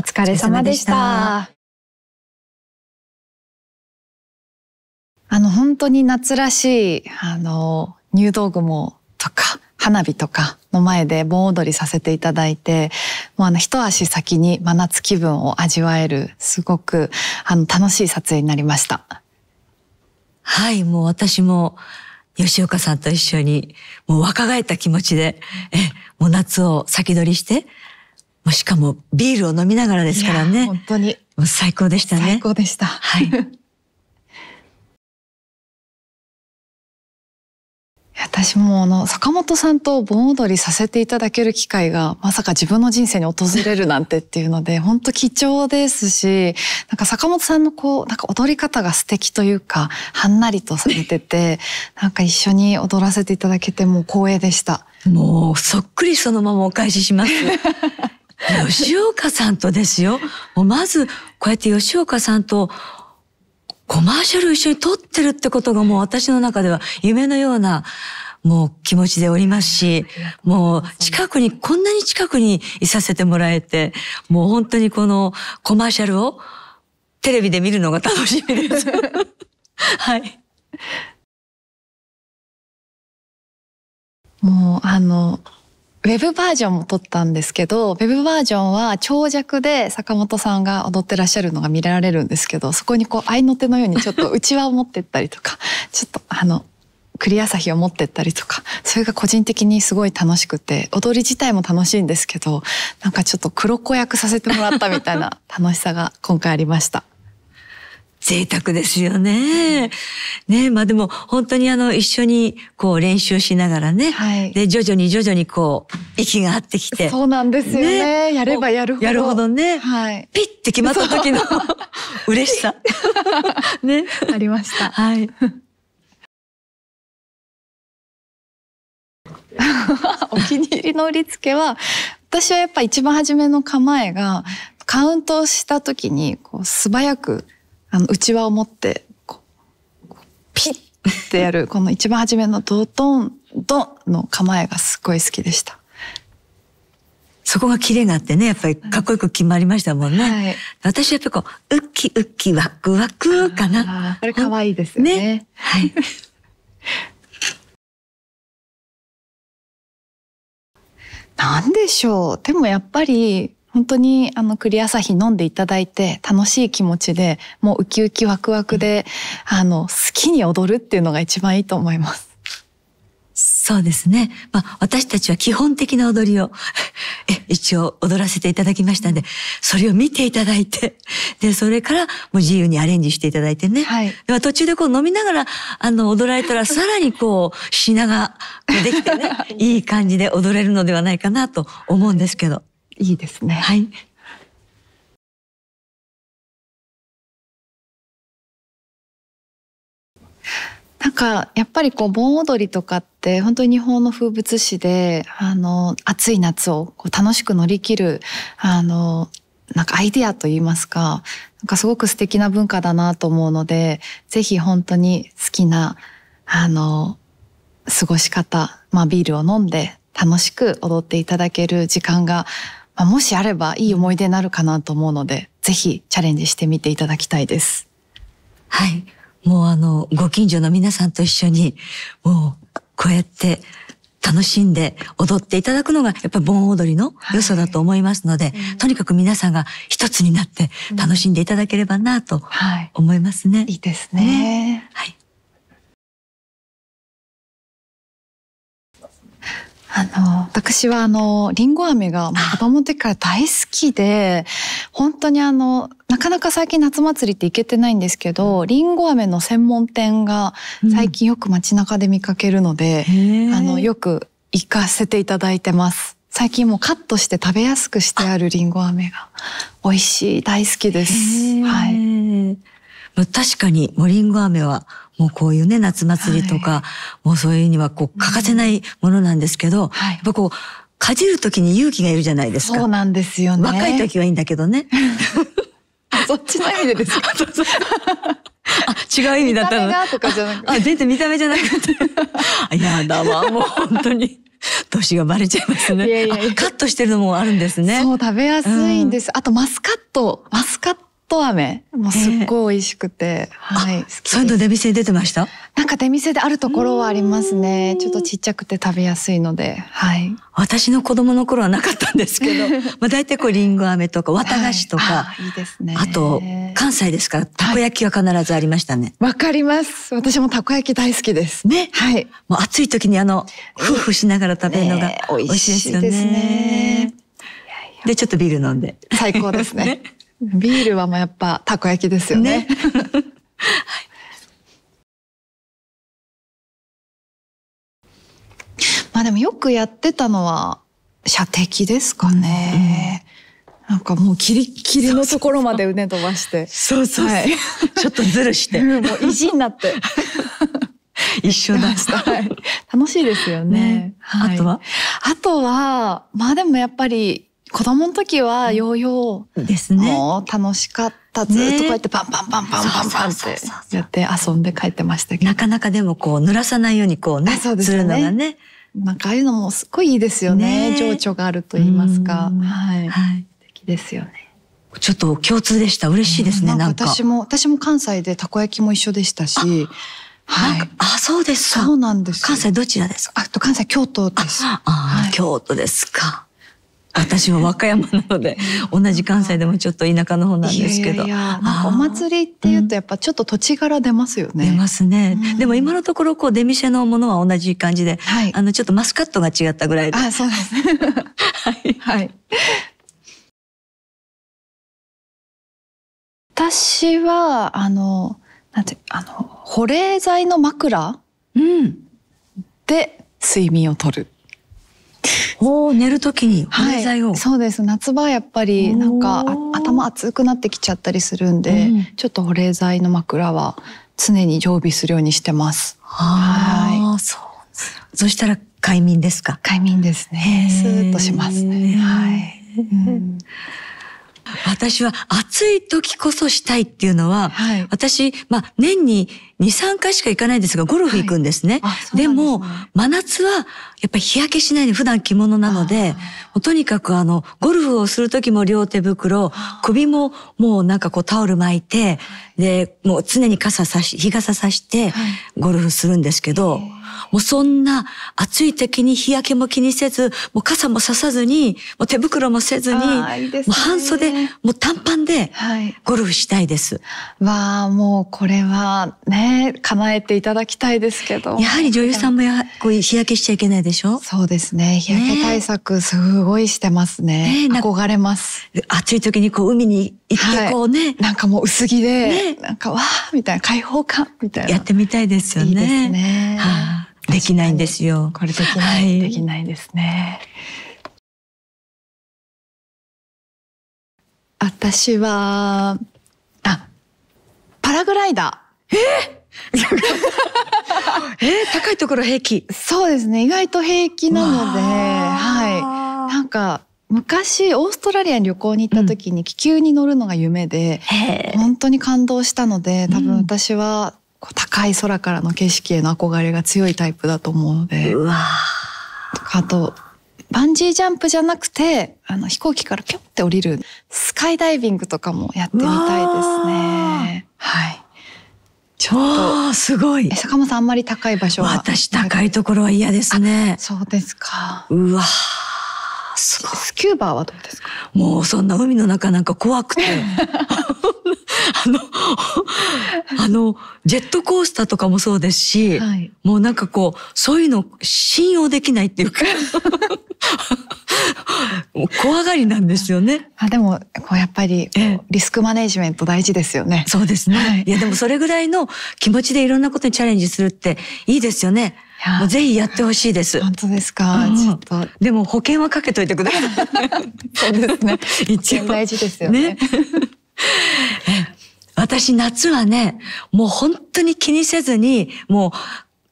お疲れ様でした。あの本当に夏らしいあの入道雲とか花火とかの前で盆踊りさせていただいてもうあの一足先に真夏気分を味わえるすごくあの楽しい撮影になりましたはいもう私も吉岡さんと一緒にもう若返った気持ちでえもう夏を先取りしてもしかもビールを飲みながらですからね。本当に。最高でしたね。最高でした。はい。私もあの坂本さんと盆踊りさせていただける機会がまさか自分の人生に訪れるなんてっていうので 本当貴重ですしなんか坂本さんのこうなんか踊り方が素敵というかはんなりとされてて なんか一緒に踊らせていただけてもう光栄でしたもうそっくりそのままお返しします吉岡さんとですよ。もうまず、こうやって吉岡さんとコマーシャル一緒に撮ってるってことがもう私の中では夢のようなもう気持ちでおりますし、もう近くに、こんなに近くにいさせてもらえて、もう本当にこのコマーシャルをテレビで見るのが楽しみです。はい。もうあの、ウェブバージョンも撮ったんですけど、ウェブバージョンは長尺で坂本さんが踊ってらっしゃるのが見られるんですけど、そこにこう合いの手のようにちょっとうちわを持ってったりとか、ちょっとあの、栗サヒを持ってったりとか、それが個人的にすごい楽しくて、踊り自体も楽しいんですけど、なんかちょっと黒子役させてもらったみたいな楽しさが今回ありました。贅沢ですよね。ねまあでも本当にあの一緒にこう練習しながらね、はい、で徐々に徐々にこう息が合ってきて。そうなんですよね。ねやればやるほど。やるほどね。はい、ピッて決まった時の嬉しさ。ね。ありました。はい。お気に入りの売り付けは私はやっぱ一番初めの構えがカウントした時にこう素早くあのうちわを持ってこうピッってやるこの一番初めのドドンドンの構えがすごい好きでした。そこが綺麗があってね、やっぱりかっこよく決まりましたもんね。はい、私やっぱこう、ウッキウッキワクワクかな。あれ可愛いですよね。ねはい。なんでしょう。でもやっぱり、本当にあの栗朝日飲んでいただいて楽しい気持ちでもうウキウキワクワクで、うん、あの好きに踊るっていうのが一番いいと思います。そうですね。まあ私たちは基本的な踊りをえ、一応踊らせていただきましたんで、それを見ていただいて、で、それからもう自由にアレンジしていただいてね。はい。で途中でこう飲みながら、あの、踊られたらさらにこう、品ができてね、いい感じで踊れるのではないかなと思うんですけど。いいですね。はい。なんかやっぱりこう盆踊りとかって本当に日本の風物詩であの暑い夏をこう楽しく乗り切るあのなんかアイデアといいますかなんかすごく素敵な文化だなと思うのでぜひ本当に好きなあの過ごし方、まあ、ビールを飲んで楽しく踊っていただける時間がまあ、もしあればいい思い出になるかなと思うので、ぜひチャレンジしてみていただきたいです。はい。もうあの、ご近所の皆さんと一緒に、もう、こうやって楽しんで踊っていただくのが、やっぱ盆踊りの良さだと思いますので、はい、とにかく皆さんが一つになって楽しんでいただければなと思いますね。うんはい、いいですね。ねはい。あの私はあのりんご飴が子供の時から大好きで本当にあのなかなか最近夏祭りって行けてないんですけどりんご飴の専門店が最近よく街中で見かけるので、うん、あのよく行かせていただいてます。最近もカットして食べやすくしてあるりんご飴が美味しい大好きです。はい。確かにもりんご飴はもうこういうね、夏祭りとか、はい、もうそういうにはこう欠かせないものなんですけど、うんやっぱこう、かじるときに勇気がいるじゃないですか。そうなんですよね。若い時はいいんだけどね。そっちの意味でですか あ、違う意味だったの。あ、全然見た目じゃなくて。い やだわ、もう本当に。年がバレちゃいますねいやいやいや。カットしてるのもあるんですね。そう、食べやすいんです。うん、あとマスカット。マスカット。と飴もすっごい美味しくて、えー、はいそういうの出店出てましたなんか出店であるところはありますねちょっとちっちゃくて食べやすいのではい私の子供の頃はなかったんですけど まあ大体こうりんご飴とか綿菓子とか、はい、いいですねあと関西ですからたこ焼きは必ずありましたねわ、はい、かります私もたこ焼き大好きですねはいもう暑い時にあの夫婦しながら食べるのが美味しいですよね、ね、でちょっとビール飲んで最高ですね ビールはもうやっぱたこ焼きですよね。ね まあでもよくやってたのは射的ですかね。うん、なんかもうキリキリのところまでうね飛ばして。そうそう ちょっとずるして。うん、もう意地になって。一緒だした。楽しいですよね。ねはい、あとはあとは、まあでもやっぱり子供の時はヨーヨーですね。楽しかった。ずっとこうやってパンパンパンパンパンパンってやって遊んで帰ってましたけど。なかなかでもこう濡らさないようにこうね、するのがね。なんかああいうのもすっごいいいですよね。情緒があると言いますか。はい。はい、素敵ですよね。ちょっと共通でした。嬉しいですね。なんか私も私も関西でたこ焼きも一緒でしたし。はい。あ、そうですか。そうなんです。関西どちらですか。あと関西京都です。あ、京都ですか。私は和歌山なので同じ関西でもちょっと田舎の方なんですけどいやお祭りっていうとやっぱちょっと土地柄出ますよね、出ますね、うん、でも今のところこう出店のものは同じ感じで、はい、あのちょっとマスカットが違ったぐらいであそうですはいはい私はあのなんてあの保冷剤の枕、うん、で睡眠をとるお寝る時に保冷剤を、はい、そうです夏場はやっぱりなんか頭熱くなってきちゃったりするんで、うん、ちょっと保冷剤の枕は常に常備するようにしてます。はい。そう。そしたら快眠ですか。快眠ですね。スーッとしますね。はい。うん私は暑い時こそしたいっていうのは、はい、私、まあ、年に2、3回しか行かないですが、ゴルフ行くんですね。はい、ですねでも、真夏はやっぱり日焼けしないで普段着物なので、とにかくあの、ゴルフをする時も両手袋、首ももうなんかこうタオル巻いて、で、もう常に傘さし、日傘さして、ゴルフするんですけど、はい、もうそんな暑い時に日焼けも気にせず、もう傘もささずに、もう手袋もせずに、いいね、もう半袖、もう短パンで、ゴルフしたいです。はい、わあ、もうこれはね、叶えていただきたいですけど。やはり女優さんもやこう日焼けしちゃいけないですでしょそうですね日焼け対策すごいしてますね、ね、憧れます暑い時にこう海に行ってこうね、はい、なんかもう薄着で、ね、なんかわーみたいな開放感みたいなやってみたいですよねいいですね、はあ、できないんですよこれできない、はい、できないですね私はあパラグライダーえっ え高いところ平気そうですね意外と平気なのではいなんか昔オーストラリアに旅行に行った時に気球に乗るのが夢で、うん、本当に感動したので多分私は高い空からの景色への憧れが強いタイプだと思うのでうあとバンジージャンプじゃなくてあの飛行機からピョって降りるスカイダイビングとかもやってみたいですね。はい超すごい坂本さんあんまり高い場所は私高いところは嫌ですねそうですかうわすごい。スキューバーはどうですかもうそんな海の中なんか怖くて。あの、あの、ジェットコースターとかもそうですし、はい、もうなんかこう、そういうの信用できないっていうか 怖がりなんですよね。あでもこうやっぱりリスクマネジメント大事ですよね。そうですね。はい、いやでもそれぐらいの気持ちでいろんなことにチャレンジするっていいですよね。もうぜひやってほしいです。本当ですか、うん、ちょっと。でも保険はかけといてください。そうですね。一応大事ですよねね私夏はね、もう本当に気にせずに、もう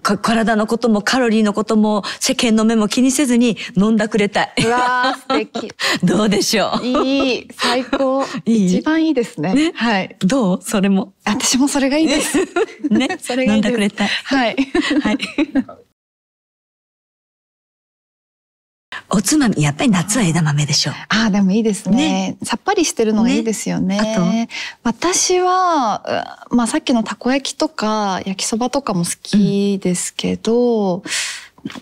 体のこともカロリーのことも世間の目も気にせずに飲んだくれたい。うわ素敵。どうでしょう。いい最高 一番いいですね。ねはい。どうそれも。私もそれがいいです。ね。それがいい飲んだくれたい。はい。はい。おつまみやっぱり夏は枝豆でしょう。あでもいいですね、ね、さっぱりしてるのがいいですよね。ね私はまあさっきのたこ焼きとか焼きそばとかも好きですけど、うん、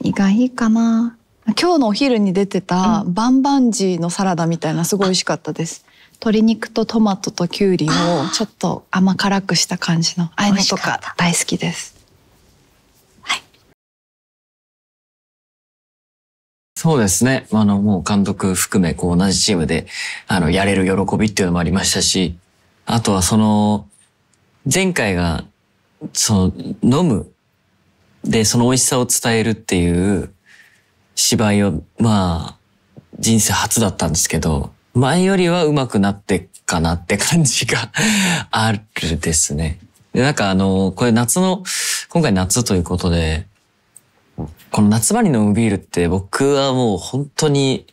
何がいいかな。今日のお昼に出てたバンバンジーのサラダみたいなすごい美味しかったです。鶏肉とトマトときゅうりをちょっと甘辛くした感じのああうのとか大好きです。そうですね。あの、もう監督含め、こう、同じチームで、あの、やれる喜びっていうのもありましたし、あとはその、前回が、その、飲む。で、その美味しさを伝えるっていう芝居を、まあ、人生初だったんですけど、前よりは上手くなってかなって感じが あるですね。で、なんかあの、これ夏の、今回夏ということで、この夏場に飲むビールって僕はもう本当に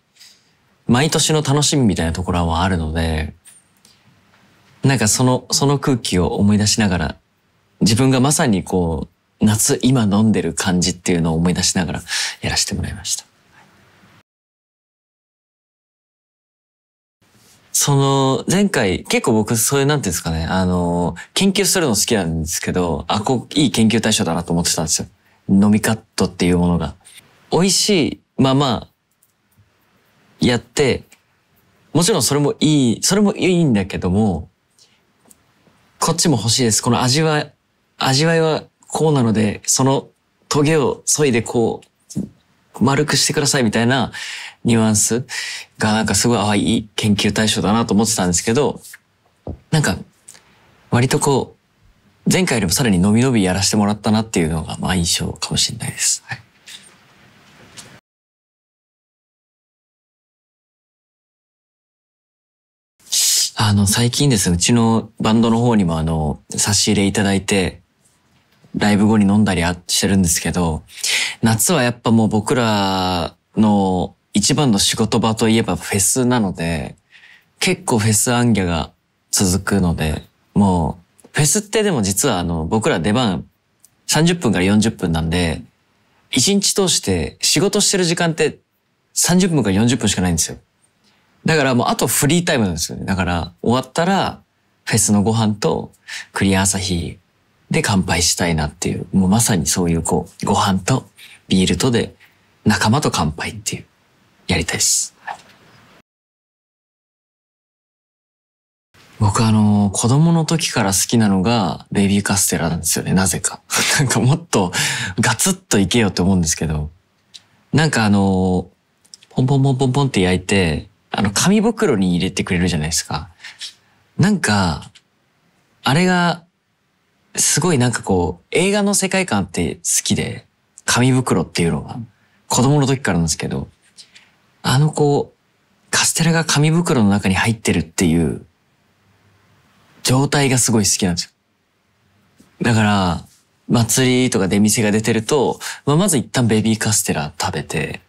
毎年の楽しみみたいなところはあるので、なんかその、その空気を思い出しながら、自分がまさにこう、夏今飲んでる感じっていうのを思い出しながらやらせてもらいました。その、前回、結構僕、そういう、なんていうんですかね、あの、研究するの好きなんですけど、あ、こう、いい研究対象だなと思ってたんですよ。飲みカットっていうものが。美味しいままやって、もちろんそれもいい、それもいいんだけども、こっちも欲しいです。この味は、味わいはこうなので、そのトゲを削いでこう、丸くしてくださいみたいなニュアンスがなんかすごい、淡い研究対象だなと思ってたんですけど、なんか、割とこう、前回よりもさらに伸び伸びやらせてもらったなっていうのが、まあ印象かもしれないです。はい。あの、最近ですね、うちのバンドの方にもあの、差し入れいただいて、ライブ後に飲んだりしてるんですけど、夏はやっぱもう僕らの一番の仕事場といえばフェスなので、結構フェスアンギャが続くので、もうフェスってでも実はあの、僕ら出番30分から40分なんで、1日通して仕事してる時間って30分から40分しかないんですよ。だからもうあとフリータイムなんですよね。だから終わったらフェスのご飯とクリア朝日で乾杯したいなっていう、もうまさにそういうこう、ご飯とビールとで仲間と乾杯っていう、やりたいです。僕あの、子供の時から好きなのが、ベイビーカステラなんですよね、なぜか。なんかもっと、ガツッといけよって思うんですけど、なんかあの、ポンポンポンポンポンって焼いて、あの、紙袋に入れてくれるじゃないですか。なんか、あれが、すごいなんかこう、映画の世界観って好きで、紙袋っていうのが、子供の時からなんですけど、あのこう、カステラが紙袋の中に入ってるっていう状態がすごい好きなんですよ。だから、祭りとかで店が出てると、まあ、まず一旦ベビーカステラ食べて、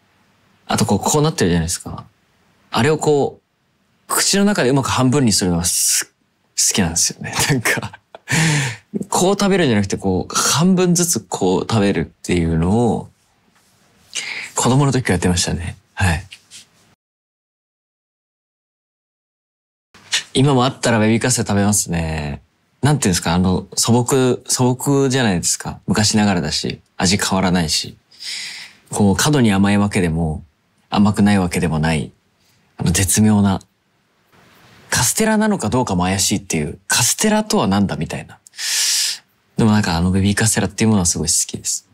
あとこう、こうなってるじゃないですか。あれをこう、口の中でうまく半分にするのがす好きなんですよね。なんかこう食べるんじゃなくて、こう、半分ずつこう食べるっていうのを、子供の時からやってましたね。はい。今もあったらベビーカステラ食べますね。なんていうんですかあの、素朴、素朴じゃないですか。昔ながらだし、味変わらないし。こう、過度に甘いわけでも、甘くないわけでもない、あの、絶妙な。カステラなのかどうかも怪しいっていう、カステラとはなんだみたいな。でもなんかあのベビーカステラっていうものはすごい好きです。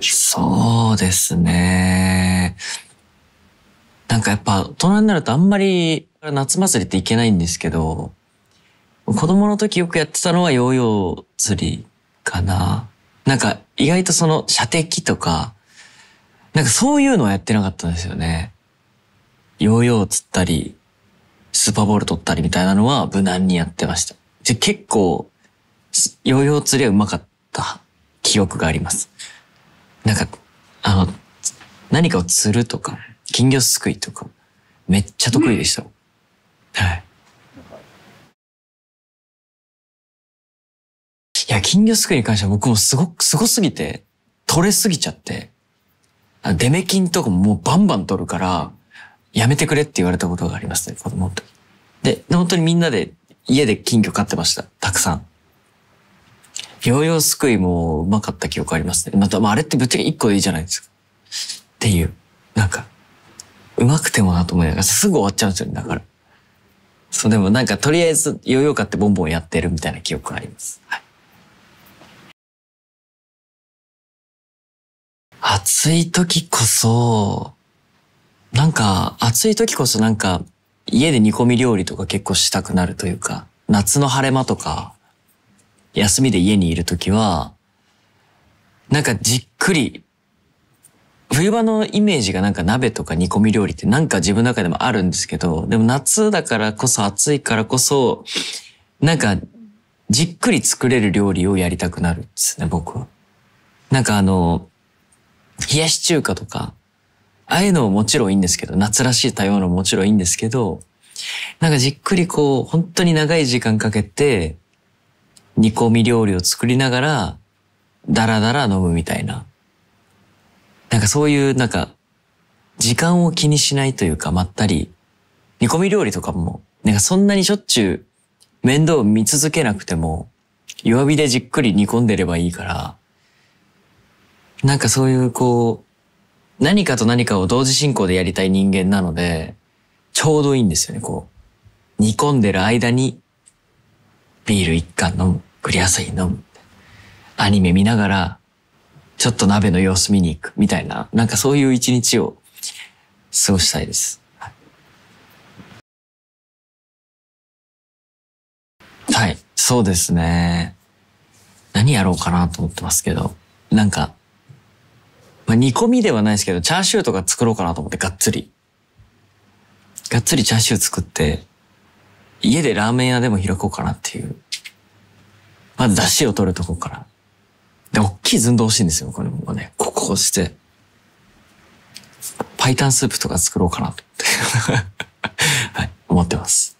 そうですね。なんかやっぱ大人になるとあんまり夏祭りって行けないんですけど、子供の時よくやってたのはヨーヨー釣りかな。なんか意外とその射的とか、なんかそういうのはやってなかったんですよね。ヨーヨー釣ったり、スーパーボール取ったりみたいなのは無難にやってました。で結構、ヨーヨー釣りはうまかった記憶があります。なんか、あの、何かを釣るとか、金魚すくいとか、めっちゃ得意でした。うん、はい。いや、金魚すくいに関しては僕もすごく、すごすぎて、取れすぎちゃって、デメ金とかもうバンバン取るから、やめてくれって言われたことがありますね、子供の時。で、本当にみんなで家で金魚飼ってました。たくさん。ヨーヨーすくいもうまかった記憶ありますね。また、まあ、あれってぶっちゃけ1個でいいじゃないですか。っていう、なんか、うまくてもなと思いながら、すぐ終わっちゃうんですよね、だから。そう、でもなんかとりあえずヨーヨー買ってボンボンやってるみたいな記憶があります。はい。暑い時こそ、なんか暑い時こそなんか家で煮込み料理とか結構したくなるというか、夏の晴れ間とか、休みで家にいる時は、なんかじっくり冬場のイメージがなんか鍋とか煮込み料理ってなんか自分の中でもあるんですけど、でも夏だからこそ暑いからこそ、なんかじっくり作れる料理をやりたくなるんですね、僕は。なんかあの、冷やし中華とか、ああいうのももちろんいいんですけど、夏らしい対応のももちろんいいんですけど、なんかじっくりこう、本当に長い時間かけて、煮込み料理を作りながら、だらだら飲むみたいな。なんかそういう、なんか、時間を気にしないというか、まったり、煮込み料理とかも、なんかそんなにしょっちゅう面倒を見続けなくても、弱火でじっくり煮込んでればいいから、なんかそういうこう、何かと何かを同時進行でやりたい人間なので、ちょうどいいんですよね、こう。煮込んでる間に、ビール一缶飲む、クリアサイ飲む、アニメ見ながらちょっと鍋の様子見に行くみたいな、なんかそういう一日を過ごしたいです。はい、はい、そうですね。何やろうかなと思ってますけど、なんか、まあ、煮込みではないですけど、チャーシューとか作ろうかなと思って、がっつり。がっつりチャーシュー作って、家でラーメン屋でも開こうかなっていう。まず出汁を取るとこからで、大きい寸胴欲しいんですよ、これもね。ここをして。パイタンスープとか作ろうかなと はい、思ってます。